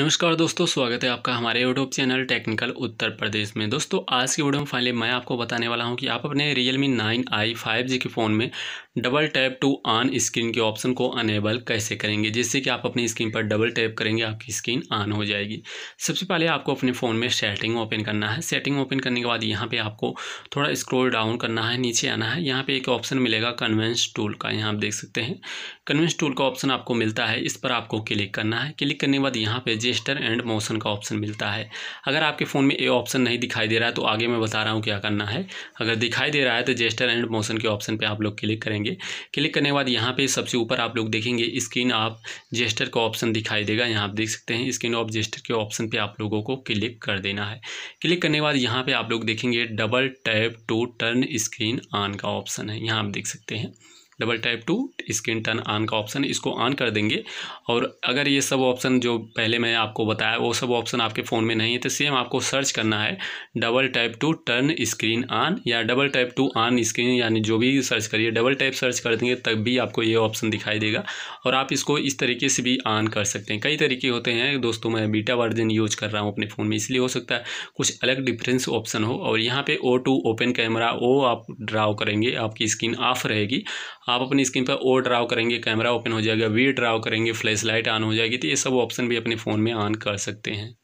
नमस्कार दोस्तों स्वागत है आपका हमारे YouTube channel technical Uttar Pradesh में दोस्तों आज की वीडियो में फाइनली मैं आपको बताने वाला हूं कि आप अपने Realme nine i five G के फ़ोन में double tap to on screen के ऑप्शन को अनेबल कैसे करेंगे जिससे कि आप अपनी स्क्रीन पर डबल टैप करेंगे आपकी स्क्रीन ऑन हो जाएगी सबसे पहले आपको अपने फ़ोन में सेटिंग ओपन करना है सेटिंग ओपन करने के बाद यहाँ पर आपको थोड़ा स्क्रोल डाउन करना है नीचे आना है यहाँ पर एक ऑप्शन मिलेगा कन्वेंस टूल का यहाँ आप देख सकते हैं कन्वेंस टूल का ऑप्शन आपको मिलता है इस पर आपको क्लिक करना है क्लिक करने के बाद यहाँ पर जेस्टर एंड मोशन का ऑप्शन मिलता है अगर आपके फ़ोन में ये ऑप्शन नहीं दिखाई दे रहा है तो आगे मैं बता रहा हूँ क्या करना है अगर दिखाई दे रहा है तो जेस्टर एंड मोशन के ऑप्शन पर आप लोग क्लिक करेंगे क्लिक करने के बाद यहाँ पर सबसे ऊपर आप लोग देखेंगे स्क्रीन आप जेस्टर का ऑप्शन दिखाई देगा यहाँ आप देख सकते हैं स्क्रीन ऑफ जेस्टर के ऑप्शन पर आप लोगों को क्लिक कर देना है क्लिक करने के बाद यहाँ पर आप लोग देखेंगे double tap to turn screen on का ऑप्शन है यहाँ आप देख सकते हैं double type to screen turn on का ऑप्शन इसको ऑन कर देंगे और अगर ये सब ऑप्शन जो पहले मैंने आपको बताया वो सब ऑप्शन आपके फ़ोन में नहीं है तो सेम आपको सर्च करना है double type to turn screen on या double type to on screen यानी जो भी सर्च करिए डबल टाइप सर्च कर देंगे तब भी आपको ये ऑप्शन दिखाई देगा और आप इसको इस तरीके से भी ऑन कर सकते हैं कई तरीके होते हैं दोस्तों मैं बीटा वर्जन यूज कर रहा हूँ अपने फ़ोन में इसलिए हो सकता है कुछ अलग डिफरेंस ऑप्शन हो और यहाँ पे ओ टू ओपन कैमरा वो आप ड्राव करेंगे आपकी स्क्रीन ऑफ रहेगी आप अपनी स्क्रीन पर ओ ड्राव करेंगे कैमरा ओपन हो जाएगा वी ड्राव करेंगे फ्लैश लाइट ऑन हो जाएगी तो ये सब ऑप्शन भी अपने फ़ोन में ऑन कर सकते हैं